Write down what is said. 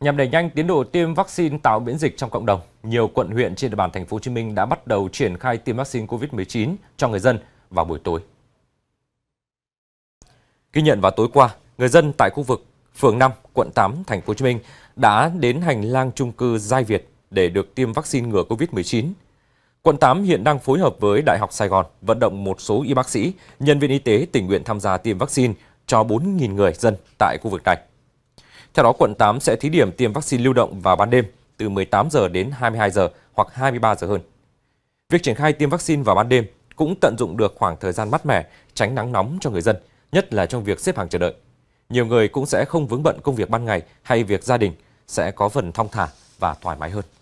Nhằm đẩy nhanh tiến độ tiêm vaccine tạo miễn dịch trong cộng đồng, nhiều quận huyện trên địa bàn thành phố Hồ Chí Minh đã bắt đầu triển khai tiêm vaccine COVID-19 cho người dân vào buổi tối. Ghi nhận vào tối qua, người dân tại khu vực phường 5, quận 8, thành phố Hồ Chí Minh đã đến hành lang trung cư Giai Việt để được tiêm vaccine ngừa COVID-19. Quận 8 hiện đang phối hợp với Đại học Sài Gòn vận động một số y bác sĩ, nhân viên y tế tình nguyện tham gia tiêm vaccine cho 4.000 người dân tại khu vực này. Theo đó, quận 8 sẽ thí điểm tiêm vaccine lưu động vào ban đêm từ 18 giờ đến 22 giờ hoặc 23 giờ hơn. Việc triển khai tiêm vaccine vào ban đêm cũng tận dụng được khoảng thời gian mát mẻ, tránh nắng nóng cho người dân, nhất là trong việc xếp hàng chờ đợi. Nhiều người cũng sẽ không vướng bận công việc ban ngày hay việc gia đình, sẽ có phần thong thả và thoải mái hơn.